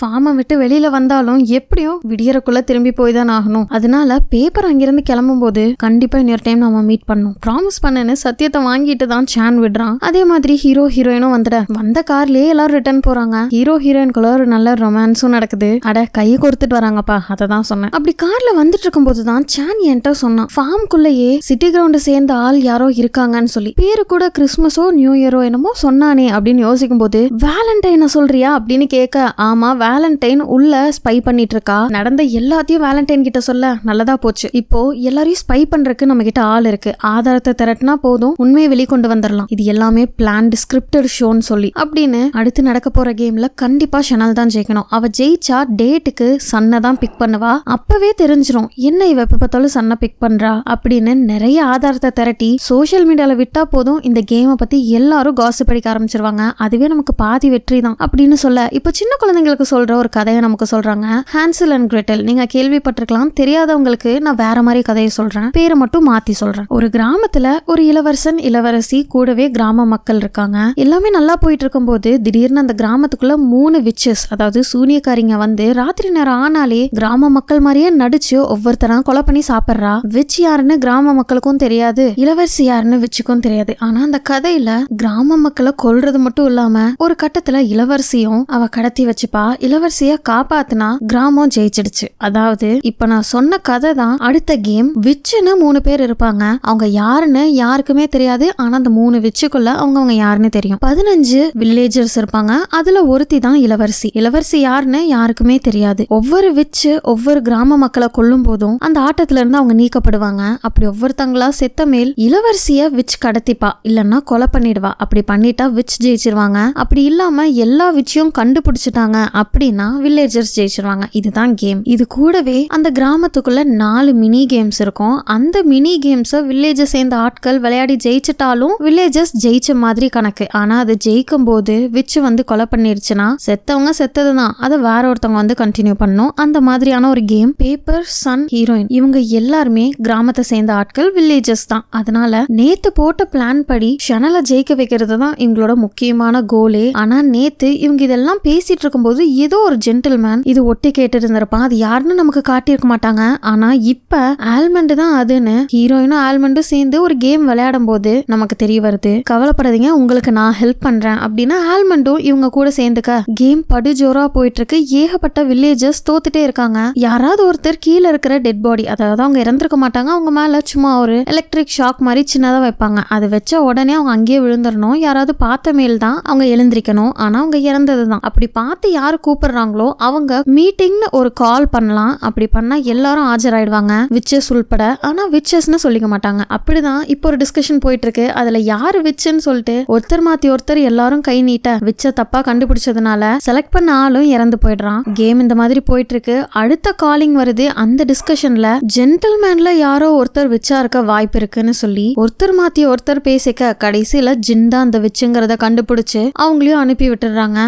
ஃபார்மை விட்டு வெளியில வந்தாலும் எப்படியும் விடியறக்குள்ள திரும்பி போய் தான் ஆகணும் அதனால பேப்பர் அங்கிருந்து கிளம்பும் போது கண்டிப்பா இன்னொரு டைம் நம்ம மீட் பண்ணும் ப்ராமிஸ் பண்ணுன்னு சத்தியத்தை வாங்கிட்டு தான் சேன் விடுறான் அதே மாதிரி ஹீரோ ஹீரோயினும் வந்துட வந்த கார்லயே எல்லாரும் ரிட்டர்ன் போறாங்க ஹீரோ ஹீரோயின்குள்ள ஒரு நல்ல ரொமான்ஸும் நடக்குது அட கையை கொடுத்துட்டு வராங்கப்பா அதை தான் சொன்னேன் அப்படி கார்ல வந்துட்டு இருக்கும் போது தான் என்கிட்ட சொன்னான் ஃபார்ம்குள்ளேயே சிட்டி கிரவுண்ட் சேர்ந்த ஆள் யாரோ இருக்காங்கன்னு சொல்லி பேரு கூட கிறிஸ்மஸோ நியூ இயரோ என்னமோ சொன்னானே அப்படின்னு யோசிக்கும் போது வேலண்டைனை சொல்றியா அப்படின்னு கேட்க ஆமா வேலண்டைன் உள்ள ஸ்பை பண்ணிட்டு இருக்கா நடந்த எல்லாத்தையும் வேலண்டைன் கிட்ட சொல்ல நல்லதா போச்சு இப்போ எல்லாரையும் ஸ்பை பண்றதுக்கு நம்ம கிட்ட ஆள் இருக்கு ஆதாரத்தை திரட்டினா போதும் உண்மையை வெளிக்கொண்டு வந்துடலாம் இது எல்லாமே பிளான்டு ஸ்கிரிப்டட் ஷோன்னு சொல்லி அப்படின்னு அடுத்து நடக்க போற கேம்ல கண்டிப்பா ஷனல் தான் ஜெயிக்கணும் அவ ஜெயிச்சா டேட்டுக்கு சன்னை தான் பிக் பண்ணுவா அப்பவே தெரிஞ்சிடும் என்ன இவ எப்ப பார்த்தாலும் சன்னை பிக் பண்றா அப்படின்னு நிறைய ஆதாரத்தை திரட்டி சோசியல் மீடியால விட்டா போதும் இந்த கேமை பத்தி எல்லாரும் காசு படிக்க ஆரம்பிச்சிருவாங்க அதுவே நமக்கு பாதி வெற்றி தான் அப்படின்னு சொல்ல இப்போ சின்ன குழந்தைங்களுக்கு சொல்ல சொல்கிற ஒரு கதையை நமக்கு சொல்கிறாங்க ஹான்சில் அண்ட் கிரெட்டல் நீங்கள் கேள்விப்பட்டிருக்கலாம் தெரியாதவங்களுக்கு நான் வேற மாதிரி கதையை சொல்கிறேன் பேரை மட்டும் மாற்றி சொல்கிறேன் ஒரு கிராமத்தில் ஒரு இளவரசன் இளவரசி கூடவே கிராம மக்கள் இருக்காங்க எல்லாமே நல்லா போயிட்டு இருக்கும்போது திடீர்னு அந்த கிராமத்துக்குள்ள மூணு விச்சஸ் அதாவது சூனியக்காரிங்க வந்து ராத்திரி நேரம் ஆனாலே கிராம மக்கள் மாதிரியே நடிச்சு ஒவ்வொருத்தரா கொலை பண்ணி சாப்பிட்றா விச் யாருன்னு கிராம மக்களுக்கும் தெரியாது இளவரசி யாருன்னு விச்சுக்கும் தெரியாது ஆனா அந்த கதையில கிராம மக்களை கொல்றது மட்டும் இல்லாம ஒரு கட்டத்துல இளவரசியும் அவ கடத்தி வச்சுப்பா இளவரசிய காப்பாத்தினா கிராமம் ஜெயிச்சிடுச்சு அதாவது இப்ப நான் சொன்ன கதை தான் அடுத்த கேம் விச்சுன்னு மூணு பேர் இருப்பாங்க அவங்க யாருன்னு யாருக்குமே தெரியாது ஆனா அந்த மூணு விச்சுக்குள்ள அவங்க அவங்க யாருன்னு தெரியும் பதினஞ்சு வில்லேஜர்ஸ் இருப்பாங்க அதுல ஒருத்தி தான் இளவரசி இளவரசி யாருன்னு யாருக்குமே தெரியாது ஒவ்வொரு விச்சு ஒவ்வொரு கிராம மக்களை கொல்லும் போதும் அந்த ஆட்டத்துல இருந்து அவங்க நீக்கப்படுவாங்க அப்படி ஒவ்வொருத்தங்களா செத்த மேல் இளவரசிய விச் கடத்திப்பா இல்லைன்னா கொலை பண்ணிடுவா அப்படி பண்ணிட்டா விச் ஜெயிச்சிருவாங்க அப்படி இல்லாம எல்லா விச்சையும் கண்டுபிடிச்சிட்டாங்க அப்படின்னா வில்லேஜர்ஸ் ஜெயிச்சிருவாங்க இதுதான் கேம் இது கூடவே அந்த கிராமத்துக்குள்ள நாலு மினி கேம்ஸ் இருக்கும் அந்த மினி கேம்ஸை வில்லேஜை சேர்ந்த ஆட்கள் விளையாடி ஜெயிச்சிட்டாலும் வில்லேஜர்ஸ் ஜெயிச்ச மாதிரி கணக்கு ஆனா அது ஜெயிக்கும் போது விச்சு வந்து கொலை பண்ணிருச்சுன்னா செத்தவங்க செத்தது தான் அதை வேற ஒருத்தவங்க வந்து கண்டினியூ பண்ணும் அந்த மாதிரியான ஒரு கேம் பேப்பர் சன் ஹீரோயின் இவங்க எல்லாருமே கிராமத்தை சேர்ந்த ஆட்கள் வில்லேஜஸ் தான் அதனால நேத்து போட்ட பிளான் படி ஷனலை ஜெயிக்க வைக்கிறது தான் இவங்களோட முக்கியமான கோலே ஆனா நேத்து இவங்க இதெல்லாம் பேசிட்டு இருக்கும்போது ஏதோ ஒரு ஜென்டில்மேன் இது ஒட்டி கேட்டு இருந்திருப்பான் அது யாருன்னு நமக்கு காட்டியிருக்க மாட்டாங்க ஆனா இப்ப ஆல்மண்ட் தான் அதுன்னு ஹீரோயினும் ஆல்மண்டும் சேர்ந்து ஒரு கேம் விளையாடும் போது நமக்கு தெரிய வருது கவலைப்படாதீங்க உங்களுக்கு நான் ஹெல்ப் பண்றேன் அப்படின்னா ஆல்மண்டும் இவங்க கூட சேர்ந்துக்க கேம் படு ஜோரா போயிட்டு இருக்கு ஏகப்பட்ட வில்லேஜஸ் தோத்துட்டே இருக்காங்க யாராவது ஒருத்தர் கீழே இருக்கிற டெட் பாடி அதாவது அவங்க இறந்துருக்க மாட்டாங்க அவங்க மேல சும்மா ஒரு எலக்ட்ரிக் ஷாக் மாதிரி சின்னதா வைப்பாங்க அது வச்ச உடனே அவங்க அங்கேயே விழுந்துடணும் யாராவது பார்த்த மேல் தான் அவங்க எழுந்திருக்கணும் ஆனா அவங்க இறந்தது தான் அப்படி பார்த்து யாருக்கும் கூப்பிடுறாங்களோ அவங்க மீட்டிங்னு ஒரு கால் பண்ணலாம் அப்படி பண்ணா எல்லாரும் ஆஜராயிடுவாங்க விச்சஸ் உள்பட ஆனா விச்சஸ்னு சொல்லிக்க மாட்டாங்க அப்படிதான் இப்போ ஒரு டிஸ்கஷன் போயிட்டு இருக்கு அதுல யாரு விச்சுன்னு சொல்லிட்டு ஒருத்தர் மாத்தி ஒருத்தர் எல்லாரும் கை நீட்ட விச்ச தப்பா கண்டுபிடிச்சதுனால செலக்ட் பண்ண ஆளும் இறந்து போயிடுறான் கேம் இந்த மாதிரி போயிட்டு இருக்கு அடுத்த காலிங் வருது அந்த டிஸ்கஷன்ல ஜென்டில்மேன்ல யாரோ ஒருத்தர் விச்சா இருக்க வாய்ப்பு இருக்குன்னு சொல்லி ஒருத்தர் மாத்தி ஒருத்தர் பேசிக்க கடைசியில ஜின் தான் அந்த விச்சுங்கிறத கண்டுபிடிச்சு அவங்களையும் அனுப்பி விட்டுறாங்க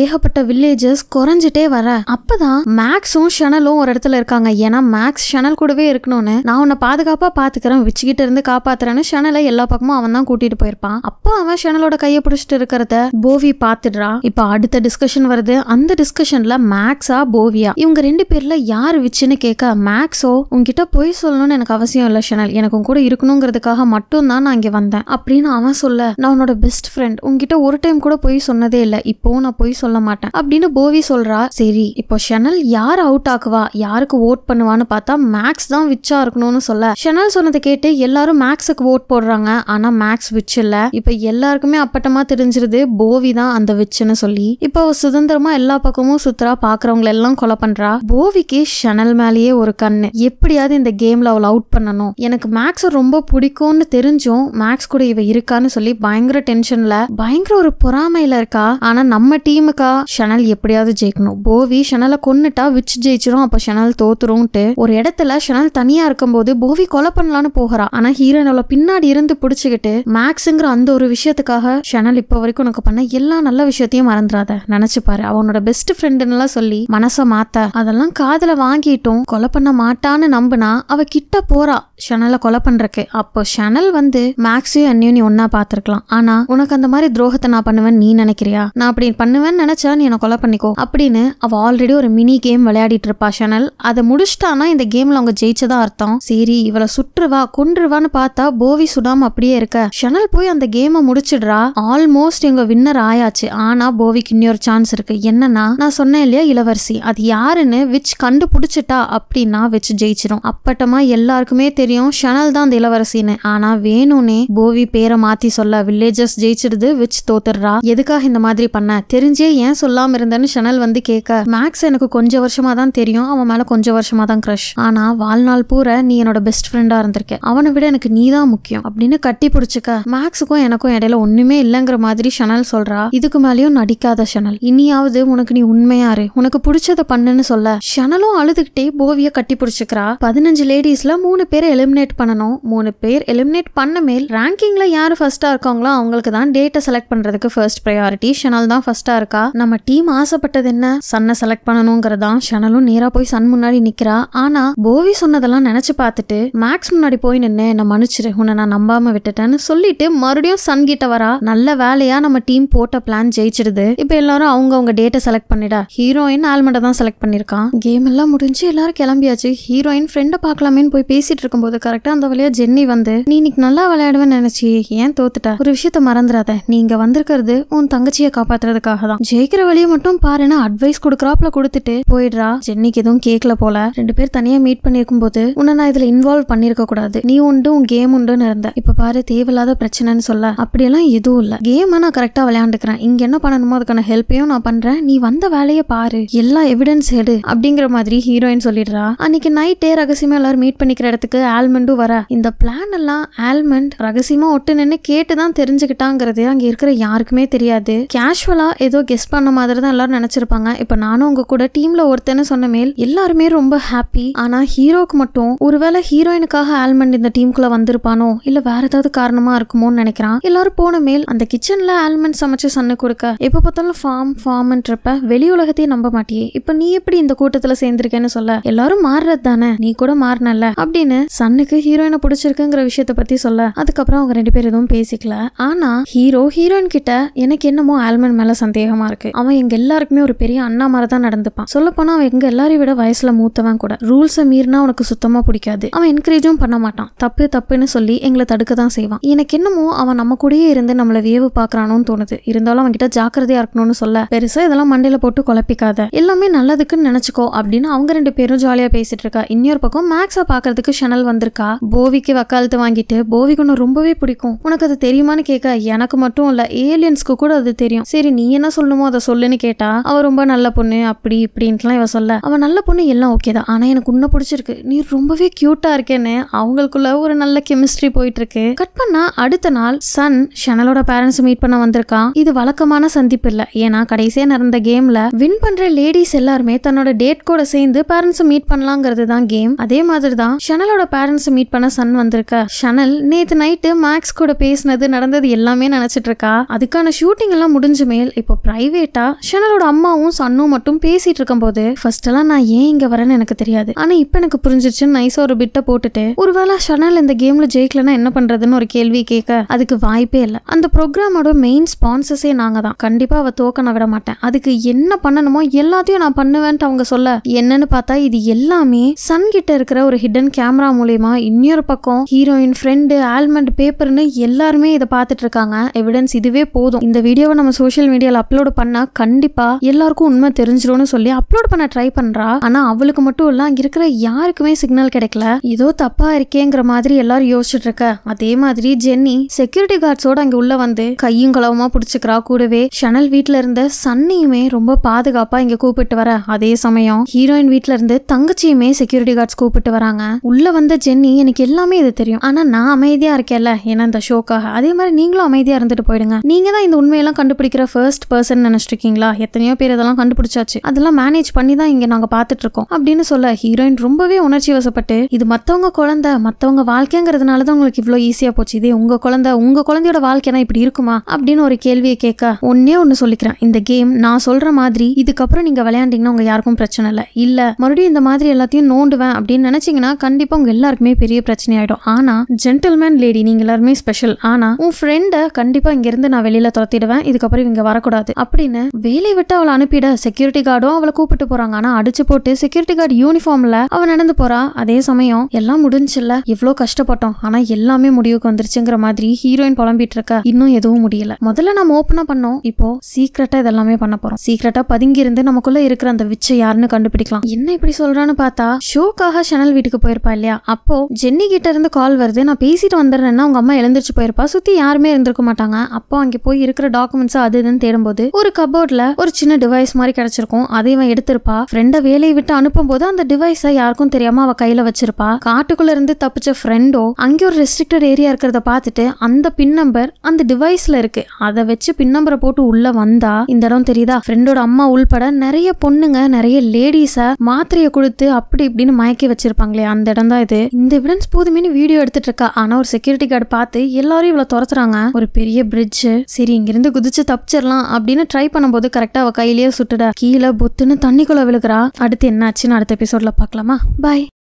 ஏகப்பட்ட வில்லேஜஸ் குறைஞ்சிட்டே வர அப்பதான் மேக்ஸும் ஷனலும் ஒரு இடத்துல இருக்காங்க ஏன்னா மேக்ஸ் ஷனல் கூடவே இருக்கணும்னு நான் உன்னை பாதுகாப்பா பாத்துக்கிறேன் வச்சுக்கிட்டு இருந்து காப்பாத்துறேன்னு ஷனலை எல்லா பக்கமும் அவன் தான் கூட்டிட்டு போயிருப்பான் அப்போ அவன் ஷனலோட கையை பிடிச்சிட்டு இருக்கிறத போவி பாத்துடுறா இப்ப அடுத்த டிஸ்கஷன் வருது அந்த டிஸ்கஷன்ல மேக்ஸா போவியா இவங்க ரெண்டு பேர்ல யார் விச்சுன்னு கேட்க மேக்ஸோ உங்ககிட்ட போய் சொல்லணும்னு எனக்கு அவசியம் இல்லை ஷனல் எனக்கு கூட இருக்கணுங்கிறதுக்காக மட்டும் தான் நான் இங்க வந்தேன் அப்படின்னு அவன் சொல்ல நான் உன்னோட பெஸ்ட் ஃப்ரெண்ட் உங்ககிட்ட ஒரு டைம் கூட போய் சொன்னதே இல்லை இப்போ நான் போய் சொல்ல மாட்டேன் அப்படின்னு போவி சொல்கிறா சரி இப்போ ஷனல் யார் அவுட் ஆக்குவா யாருக்கு ஓட் பண்ணுவான்னு பார்த்தா மேக்ஸ் தான் விச்சா இருக்கணும்னு சொல்ல ஷனல் சொன்னதை கேட்டு எல்லாரும் மேக்ஸுக்கு ஓட் போடுறாங்க ஆனால் மேக்ஸ் விச் இல்லை இப்போ எல்லாருக்குமே அப்பட்டமாக தெரிஞ்சிருது போவி தான் அந்த விச்சுன்னு சொல்லி இப்போ சுதந்திரமா எல்லா பக்கமும் சுத்தரா பாக்குறவங்க எல்லாம் கொலை பண்றா போவிக்கு ஷனல் மேலேயே ஒரு கண்ணு எப்படியாவது இந்த கேம்ல அவளை அவுட் பண்ணணும் எனக்கு மேக்ஸ் ரொம்ப பிடிக்கும்னு தெரிஞ்சும் மேக்ஸ் கூட இவ இருக்கான்னு சொல்லி பயங்கர டென்ஷன்ல பயங்கர ஒரு பொறாமையில இருக்கா ஆனா நம்ம டீமுக்கா ஷனல் எப்படியாவது யாராவது ஜெயிக்கணும் போவி ஷனலை கொன்னுட்டா விச் ஜெயிச்சிரும் அப்போ ஷனல் தோத்துரும்ட்டு ஒரு இடத்துல ஷனல் தனியா இருக்கும்போது போவி கொலை பண்ணலான்னு போகிறா ஆனா ஹீரோனோட பின்னாடி இருந்து பிடிச்சிக்கிட்டு மேக்ஸுங்கிற அந்த ஒரு விஷயத்துக்காக ஷனல் இப்போ வரைக்கும் உனக்கு பண்ண எல்லா நல்ல விஷயத்தையும் மறந்துடாத நினைச்சு அவனோட பெஸ்ட் ஃப்ரெண்டுன்னு சொல்லி மனசை மாத்த அதெல்லாம் காதல வாங்கிட்டும் கொலை பண்ண மாட்டான்னு நம்புனா அவ கிட்ட போறா ஷனலை கொலை பண்றக்கு அப்போ ஷனல் வந்து மேக்ஸையும் அன்னியும் நீ ஒன்னா பாத்திருக்கலாம் ஆனா உனக்கு அந்த மாதிரி துரோகத்தை நான் பண்ணுவேன் நீ நினைக்கிறியா நான் அப்படி பண்ணுவேன்னு நினைச்சா நீ என்ன கொலை பண்ணிக்கோ அப்படின்னு அவள் ஆல்ரெடி ஒரு மினி கேம் விளையாடிட்டு இருப்பா ஷனல் அதை முடிச்சிட்டானா இந்த கேமில் அவங்க ஜெயிச்சதா அர்த்தம் சரி இவளை சுற்றுவா கொன்றுவான்னு பார்த்தா போவி சுடாம அப்படியே இருக்க ஷனல் போய் அந்த கேமை முடிச்சிடுறா ஆல்மோஸ்ட் இவங்க வின்னர் ஆயாச்சு ஆனால் போவிக்கு இன்னொரு சான்ஸ் இருக்கு என்னன்னா நான் சொன்னேன் இல்லையா இளவரசி அது யாருன்னு விச் கண்டுபிடிச்சிட்டா அப்படின்னா வச்சு ஜெயிச்சிடும் அப்பட்டமா எல்லாருக்குமே தெரியும் ஷனல் தான் அந்த இளவரசின்னு ஆனா வேணும்னே போவி பேரை மாத்தி சொல்ல வில்லேஜர்ஸ் ஜெயிச்சிடுது விச் தோத்துடுறா எதுக்காக இந்த மாதிரி பண்ண தெரிஞ்சே ஏன் சொல்லாம இருந்தேன்னு ஷனல் மேல் வந்து கேட்க மேக்ஸ் எனக்கு கொஞ்சம் வருஷமா தான் தெரியும் அவன் மேல கொஞ்சம் வருஷமா தான் க்ரஷ் ஆனா வாழ்நாள் பூரா நீ என்னோட பெஸ்ட் ஃப்ரெண்டா இருந்திருக்க அவனை விட எனக்கு நீ தான் முக்கியம் அப்படின்னு கட்டி பிடிச்சிக்க மேக்ஸுக்கும் எனக்கும் இடையில ஒண்ணுமே இல்லைங்கிற மாதிரி ஷனல் சொல்றா இதுக்கு மேலேயும் நடிக்காத ஷனல் இனியாவது உனக்கு நீ உண்மையாரு உனக்கு பிடிச்சத பண்ணுன்னு சொல்ல ஷனலும் அழுதுகிட்டே போவிய கட்டி பிடிச்சிக்கிறா பதினஞ்சு லேடிஸ்ல மூணு பேர் எலிமினேட் பண்ணணும் மூணு பேர் எலிமினேட் பண்ண மேல் ரேங்கிங்ல யாரு ஃபர்ஸ்டா இருக்காங்களோ அவங்களுக்கு தான் டேட்டை செலக்ட் பண்றதுக்கு ஃபர்ஸ்ட் ப்ரையாரிட்டி ஷனல் தான் ஃபர்ஸ்டா இருக்கா நம்ம டீம் ஆசைப்பட்ட தேவைப்பட்டது என்ன சன்ன செலக்ட் பண்ணணுங்கிறதான் ஷனலும் நேரா போய் சன் முன்னாடி நிக்கிறா ஆனா போவி சொன்னதெல்லாம் நினைச்சு பார்த்துட்டு மேக்ஸ் முன்னாடி போய் நின்னு என்ன மன்னிச்சிரு உன்னை நான் நம்பாம விட்டுட்டேன்னு சொல்லிட்டு மறுபடியும் சன் கிட்ட வரா நல்ல வேலையா நம்ம டீம் போட்ட பிளான் ஜெயிச்சிருது இப்போ எல்லாரும் அவங்க அவங்க டேட்டை செலக்ட் பண்ணிடா ஹீரோயின் ஆல்மெண்டை தான் செலக்ட் பண்ணிருக்கான் கேம் எல்லாம் முடிஞ்சு எல்லாரும் கிளம்பியாச்சு ஹீரோயின் ஃப்ரெண்டை பார்க்கலாமேன்னு போய் பேசிட்டு இருக்கும்போது கரெக்டா அந்த வழியா ஜென்னி வந்து நீ இன்னைக்கு நல்லா விளையாடுவேன்னு நினைச்சி ஏன் தோத்துட்ட ஒரு விஷயத்த மறந்துடாத நீங்க வந்திருக்கிறது உன் தங்கச்சியை காப்பாத்துறதுக்காக தான் ஜெயிக்கிற வழியை மட்டும் பாரு பாருன்னு அட்வைஸ் கொடுக்குறாப்ல கொடுத்துட்டு போயிடுறா ஜென்னிக்கு எதுவும் கேட்கல போல ரெண்டு பேர் தனியா மீட் பண்ணிருக்கும் போது உன்னை நான் இதுல இன்வால்வ் பண்ணிருக்க கூடாது நீ உண்டு உன் கேம் உண்டுன்னு இருந்த இப்ப பாரு தேவையில்லாத பிரச்சனைன்னு சொல்ல அப்படியெல்லாம் எதுவும் இல்ல கேம் நான் கரெக்டா விளையாண்டுக்கிறேன் இங்க என்ன பண்ணணுமோ அதுக்கான ஹெல்ப்பையும் நான் பண்றேன் நீ வந்த வேலையை பாரு எல்லா எவிடன்ஸ் எடு அப்படிங்கிற மாதிரி ஹீரோயின் சொல்லிடுறா அன்னைக்கு நைட்டே ரகசியமா எல்லாரும் மீட் பண்ணிக்கிற இடத்துக்கு ஆல்மண்டும் வர இந்த பிளான் எல்லாம் ஆல்மண்ட் ரகசியமா ஒட்டு நின்று கேட்டு தான் தெரிஞ்சுக்கிட்டாங்கிறது அங்க இருக்கிற யாருக்குமே தெரியாது கேஷுவலா ஏதோ கெஸ்ட் பண்ண மாதிரி தான் எல்லாரும் நினைச்சு வச்சிருப்பாங்க இப்ப நானும் உங்க கூட டீம்ல ஒருத்தன்னு சொன்ன மேல் எல்லாருமே ரொம்ப ஹாப்பி ஆனா ஹீரோக்கு மட்டும் ஒருவேளை ஹீரோயினுக்காக ஆல்மண்ட் இந்த டீமுக்குள்ள வந்திருப்பானோ இல்ல வேற ஏதாவது காரணமா இருக்குமோன்னு நினைக்கிறான் எல்லாரும் போன மேல் அந்த கிச்சன்ல ஆல்மண்ட் சமைச்சு சன்னு கொடுக்க எப்ப பார்த்தாலும் ஃபார்ம் ஃபார்ம்ன்றப்ப வெளி உலகத்தையும் நம்ப மாட்டியே இப்ப நீ எப்படி இந்த கூட்டத்துல சேர்ந்திருக்கேன்னு சொல்ல எல்லாரும் மாறுறது தானே நீ கூட மாறினல அப்படின்னு சன்னுக்கு ஹீரோயினை பிடிச்சிருக்குங்கிற விஷயத்த பத்தி சொல்ல அதுக்கப்புறம் அவங்க ரெண்டு பேர் எதுவும் பேசிக்கல ஆனா ஹீரோ ஹீரோயின் கிட்ட எனக்கு என்னமோ ஆல்மண்ட் மேல சந்தேகமா இருக்கு அவன் எங்க எல்லாருக்குமே ஒரு பெரிய அண்ணா மாதிரி தான் நடந்துப்பான் சொல்லப்போனால் அவன் எங்க எல்லாரையும் விட வயசுல மூத்தவன் கூட ரூல்ஸை மீறினா அவனுக்கு சுத்தமாக பிடிக்காது அவன் என்கரேஜும் பண்ண மாட்டான் தப்பு தப்புன்னு சொல்லி எங்களை தடுக்க தான் செய்வான் எனக்கு என்னமோ அவன் நம்ம கூடயே இருந்து நம்மளை வியவு பார்க்குறானோன்னு தோணுது இருந்தாலும் அவன் கிட்ட ஜாக்கிரதையாக இருக்கணும்னு சொல்ல பெருசாக இதெல்லாம் மண்டையில போட்டு குழப்பிக்காத எல்லாமே நல்லதுக்குன்னு நினச்சிக்கோ அப்படின்னு அவங்க ரெண்டு பேரும் ஜாலியாக பேசிட்டு இருக்கா இன்னொரு பக்கம் மேக்ஸை பார்க்கறதுக்கு ஷனல் வந்திருக்கா போவிக்கு வக்காலத்து வாங்கிட்டு போவிக்கு ஒன்னு ரொம்பவே பிடிக்கும் உனக்கு அது தெரியுமான்னு கேட்க எனக்கு மட்டும் இல்லை ஏலியன்ஸ்க்கு கூட அது தெரியும் சரி நீ என்ன சொல்லணுமோ அதை சொல்லுன்னு கேட்டா அவள் ரொம்ப நல்ல பொண்ணு அப்படி இப்படின்ட்டுலாம் இவன் சொல்ல அவள் நல்ல பொண்ணு எல்லாம் ஓகே தான் ஆனால் எனக்கு உன்ன பிடிச்சிருக்கு நீ ரொம்பவே க்யூட்டாக இருக்கேன்னு அவங்களுக்குள்ள ஒரு நல்ல கெமிஸ்ட்ரி போயிட்டு இருக்கு கட் பண்ணா அடுத்த நாள் சன் ஷனலோட பேரண்ட்ஸ் மீட் பண்ண வந்திருக்கான் இது வழக்கமான சந்திப்பு இல்லை ஏன்னா கடைசியாக நடந்த கேமில் வின் பண்ணுற லேடிஸ் எல்லாருமே தன்னோட டேட் கூட சேர்ந்து பேரண்ட்ஸ் மீட் பண்ணலாங்கிறது தான் கேம் அதே மாதிரி தான் ஷனலோட பேரண்ட்ஸ் மீட் பண்ண சன் வந்திருக்க ஷனல் நேற்று நைட்டு மேக்ஸ் கூட பேசினது நடந்தது எல்லாமே நினைச்சிட்டு இருக்கா அதுக்கான ஷூட்டிங் எல்லாம் முடிஞ்ச மேல் இப்போ பிரைவேட்டா ஷனலோட அம்மா அம்மாவும் சன்னும் மட்டும் பேசிட்டு இருக்கும் போது ஃபர்ஸ்ட் எல்லாம் நான் ஏன் இங்க வரேன்னு எனக்கு தெரியாது ஆனா இப்ப எனக்கு புரிஞ்சிச்சு நைஸா ஒரு பிட்ட போட்டுட்டு ஒருவேளை ஷனல் இந்த கேம்ல ஜெயிக்கலன்னா என்ன பண்றதுன்னு ஒரு கேள்வி கேட்க அதுக்கு வாய்ப்பே இல்லை அந்த ப்ரோக்ராமோட மெயின் ஸ்பான்சர்ஸே நாங்க தான் கண்டிப்பா அவ தோக்க நான் விட மாட்டேன் அதுக்கு என்ன பண்ணணுமோ எல்லாத்தையும் நான் பண்ணுவேன்ட்டு அவங்க சொல்ல என்னன்னு பார்த்தா இது எல்லாமே சன் கிட்ட இருக்கிற ஒரு ஹிடன் கேமரா மூலியமா இன்னொரு பக்கம் ஹீரோயின் ஃப்ரெண்டு ஆல்மண்ட் பேப்பர்னு எல்லாருமே இதை பார்த்துட்டு இருக்காங்க எவிடன்ஸ் இதுவே போதும் இந்த வீடியோவை நம்ம சோஷியல் மீடியாவில் அப்லோட் பண்ணா கண்டிப்பா எல்லாருக்கும் உண்மை தெரிஞ்சிடும்னு சொல்லி அப்லோட் பண்ண ட்ரை பண்றா ஆனா அவளுக்கு மட்டும் இல்ல அங்க இருக்கிற யாருக்குமே சிக்னல் கிடைக்கல ஏதோ தப்பா இருக்கேங்கிற மாதிரி எல்லாரும் யோசிச்சுட்டு இருக்க அதே மாதிரி ஜென்னி செக்யூரிட்டி கார்ட்ஸோட அங்க உள்ள வந்து கையும் களவுமா புடிச்சுக்கிறா கூடவே ஷனல் வீட்டுல இருந்த சன்னியுமே ரொம்ப பாதுகாப்பா இங்க கூப்பிட்டு வர அதே சமயம் ஹீரோயின் வீட்டுல இருந்து தங்கச்சியுமே செக்யூரிட்டி கார்ட்ஸ் கூப்பிட்டு வராங்க உள்ள வந்த ஜென்னி எனக்கு எல்லாமே இது தெரியும் ஆனா நான் அமைதியா இருக்கேன்ல ஏன்னா இந்த ஷோக்காக அதே மாதிரி நீங்களும் அமைதியா இருந்துட்டு போயிடுங்க நீங்க தான் இந்த உண்மையெல்லாம் கண்டுபிடிக்கிற ஃபர்ஸ்ட் பர்சன் நினைச்சிருக்கீங்களா எத்தனையோ பேர் இதெல்லாம் கண்டுபிடிச்சாச்சு அதெல்லாம் மேனேஜ் பண்ணி தான் இங்க நாங்க பாத்துட்டு இருக்கோம் அப்படின்னு சொல்ல ஹீரோயின் ரொம்பவே உணர்ச்சி வசப்பட்டு இது மத்தவங்க குழந்தை மத்தவங்க வாழ்க்கைங்கிறதுனால தான் உங்களுக்கு இவ்வளவு ஈஸியா போச்சு இதே உங்க குழந்தை உங்க குழந்தையோட வாழ்க்கைனா இப்படி இருக்குமா அப்படின்னு ஒரு கேள்வியை கேட்க ஒன்னே ஒண்ணு சொல்லிக்கிறேன் இந்த கேம் நான் சொல்ற மாதிரி இதுக்கப்புறம் நீங்க விளையாண்டீங்கன்னா உங்க யாருக்கும் பிரச்சனை இல்லை இல்ல மறுபடியும் இந்த மாதிரி எல்லாத்தையும் நோண்டுவேன் அப்படின்னு நினைச்சீங்கன்னா கண்டிப்பா உங்க எல்லாருக்குமே பெரிய பிரச்சனை ஆயிடும் ஆனா ஜென்டில்மேன் லேடி நீங்க எல்லாருமே ஸ்பெஷல் ஆனா உன் ஃப்ரெண்டை கண்டிப்பா இங்க இருந்து நான் வெளியில துரத்திடுவேன் இதுக்கப்புறம் இவங்க வரக்கூடாது அப்படின்னு வேலை விட்டு அனுப்பிட செக்யூரிட்டி கார்டும் அவளை கூப்பிட்டு போறாங்க ஆனா அடிச்சு போட்டு செக்யூரிட்டி கார்டு யூனிஃபார்ம்ல அவ நடந்து போறா அதே சமயம் எல்லாம் முடிஞ்சில்ல இவ்வளோ கஷ்டப்பட்டோம் ஆனா எல்லாமே முடிவுக்கு வந்துருச்சுங்கிற மாதிரி ஹீரோயின் புலம்பிட்டு இருக்க இன்னும் எதுவும் முடியல முதல்ல நம்ம ஓப்பனா பண்ணோம் இப்போ சீக்கிரட்டா இதெல்லாமே பண்ண போறோம் சீக்கிரட்டா பதுங்கி இருந்து நமக்குள்ள இருக்கிற அந்த விச்சை யாருன்னு கண்டுபிடிக்கலாம் என்ன இப்படி சொல்றான்னு பார்த்தா ஷோக்காக ஷனல் வீட்டுக்கு போயிருப்பா இல்லையா அப்போ ஜென்னி கிட்ட இருந்து கால் வருது நான் பேசிட்டு வந்துடுறேன்னா அவங்க அம்மா எழுந்திரிச்சு போயிருப்பா சுத்தி யாருமே இருந்திருக்க மாட்டாங்க அப்போ அங்க போய் இருக்கிற டாக்குமெண்ட்ஸ் அது இதுன்னு தேடும்போது ஒரு கபோர்ட்ல ஒரு சின்ன சின்ன டிவைஸ் மாதிரி கிடைச்சிருக்கும் அதை அவன் எடுத்திருப்பா ஃப்ரெண்டை வேலையை விட்டு அனுப்பும் போது அந்த டிவைஸை யாருக்கும் தெரியாம அவ கையில வச்சிருப்பா காட்டுக்குள்ள இருந்து தப்பிச்ச ஃப்ரெண்டோ அங்கே ஒரு ரெஸ்ட்ரிக்டட் ஏரியா இருக்கிறத பார்த்துட்டு அந்த பின் நம்பர் அந்த டிவைஸ்ல இருக்கு அதை வச்சு பின் நம்பரை போட்டு உள்ள வந்தா இந்த இடம் தெரியுதா ஃப்ரெண்டோட அம்மா உள்பட நிறைய பொண்ணுங்க நிறைய லேடிஸ மாத்திரையை கொடுத்து அப்படி இப்படின்னு மயக்கி வச்சிருப்பாங்களே அந்த இடம் தான் இது இந்த எவிடன்ஸ் போதுமேனு வீடியோ எடுத்துட்டு இருக்கா ஆனா ஒரு செக்யூரிட்டி கார்டு பார்த்து எல்லாரும் இவ்வளவு துரத்துறாங்க ஒரு பெரிய பிரிட்ஜ் சரி இங்கிருந்து குதிச்சு தப்பிச்சிடலாம் அப்படின்னு ட்ரை பண்ணும்போது கரெக்டா கையிலேயே சுட்டுடா கீழே புத்துன்னு தண்ணிக்குள்ள விழுகிறா அடுத்து என்னாச்சுன்னு அடுத்த எபிசோட்ல பாக்கலாமா பாய்